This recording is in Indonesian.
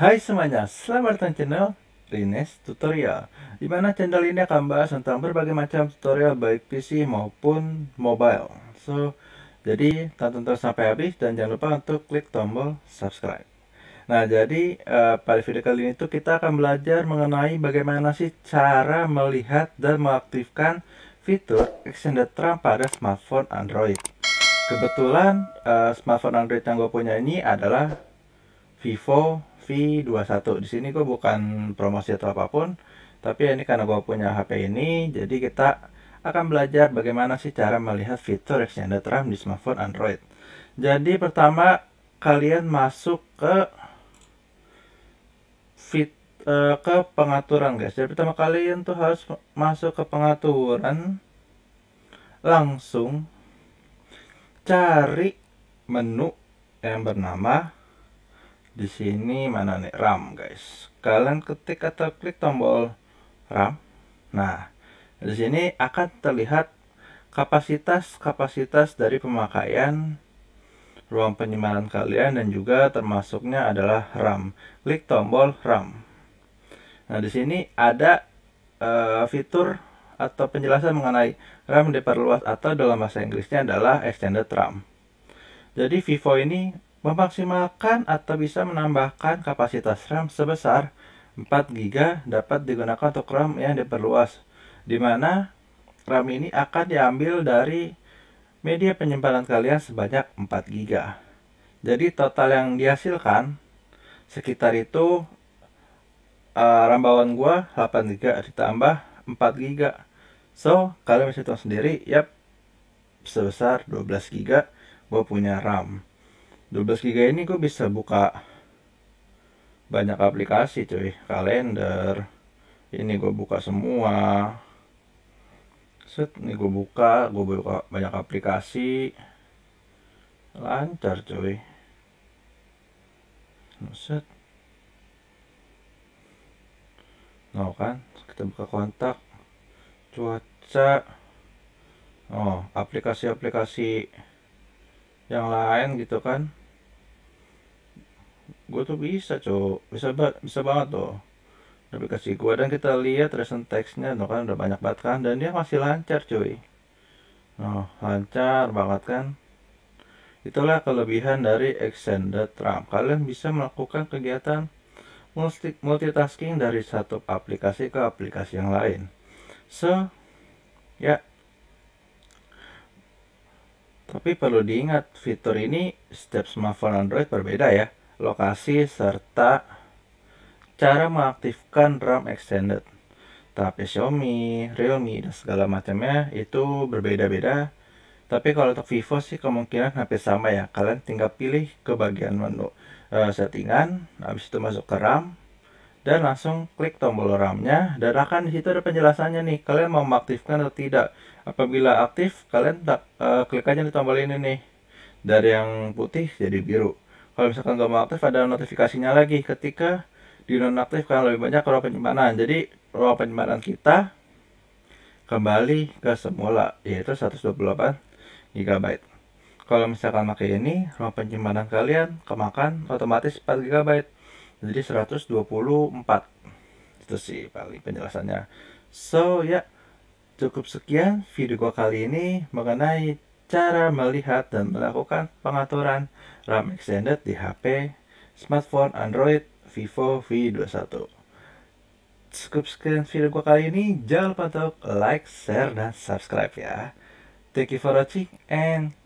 Hai semuanya, selamat datang channel Rines Tutorial di mana channel ini akan membahas tentang berbagai macam tutorial baik PC maupun mobile So, jadi tonton terus sampai habis dan jangan lupa untuk klik tombol subscribe Nah, jadi uh, pada video kali ini tuh kita akan belajar mengenai bagaimana sih cara melihat dan mengaktifkan fitur Extended RAM pada smartphone Android Kebetulan uh, smartphone Android yang gue punya ini adalah Vivo 21 di sini gue bukan promosi atau apapun tapi ya ini karena gue punya HP ini jadi kita akan belajar bagaimana sih cara melihat fitur extended RAM di smartphone Android jadi pertama kalian masuk ke fit eh, ke pengaturan guys jadi pertama kalian tuh harus masuk ke pengaturan langsung cari menu yang bernama di sini mana nih RAM guys kalian ketik atau klik tombol RAM nah di sini akan terlihat kapasitas-kapasitas dari pemakaian ruang penyimpanan kalian dan juga termasuknya adalah RAM klik tombol RAM nah di sini ada uh, fitur atau penjelasan mengenai RAM diperluas atau dalam bahasa Inggrisnya adalah extended RAM jadi Vivo ini Memaksimalkan atau bisa menambahkan kapasitas RAM sebesar 4 GB dapat digunakan untuk RAM yang diperluas, di mana RAM ini akan diambil dari media penyimpanan kalian sebanyak 4 GB. Jadi total yang dihasilkan sekitar itu uh, RAM bawaan gua 8 GB ditambah 4 GB. So, kalian bisa hitung sendiri, yep, sebesar 12 GB gue punya RAM. 12 giga ini gue bisa buka banyak aplikasi cuy kalender ini gue buka semua set ini gue buka gue buka banyak aplikasi lancar cuy set no kan kita buka kontak cuaca oh aplikasi-aplikasi yang lain gitu kan gue tuh bisa cok bisa ba bisa banget tuh tapi kasih gue dan kita lihat recent textnya tuh kan udah banyak banget kan dan dia masih lancar cuy nah lancar banget kan itulah kelebihan dari extended RAM kalian bisa melakukan kegiatan multitasking dari satu aplikasi ke aplikasi yang lain so ya yeah. tapi perlu diingat fitur ini setiap smartphone Android berbeda ya lokasi, serta cara mengaktifkan RAM extended. Tapi Xiaomi, Realme, dan segala macamnya itu berbeda-beda. Tapi kalau untuk Vivo sih kemungkinan hampir sama ya. Kalian tinggal pilih ke bagian menu uh, settingan, habis itu masuk ke RAM, dan langsung klik tombol RAM-nya dan akan di situ ada penjelasannya nih kalian mau mengaktifkan atau tidak apabila aktif kalian tak, uh, klik aja di tombol ini nih dari yang putih jadi biru kalau misalkan gak mau aktif ada notifikasinya lagi ketika dinonaktifkan lebih banyak ruang penyimpanan jadi ruang penyimpanan kita kembali ke semula yaitu 128 GB kalau misalkan pakai ini ruang penyimpanan kalian kemakan otomatis 4 GB jadi 124 itu sih paling penjelasannya so ya yeah, cukup sekian video gua kali ini mengenai cara melihat dan melakukan pengaturan RAM extended di HP, smartphone Android Vivo V21. Cukup sekian video gua kali ini. Jangan lupa untuk like, share, dan subscribe ya. Thank you for watching and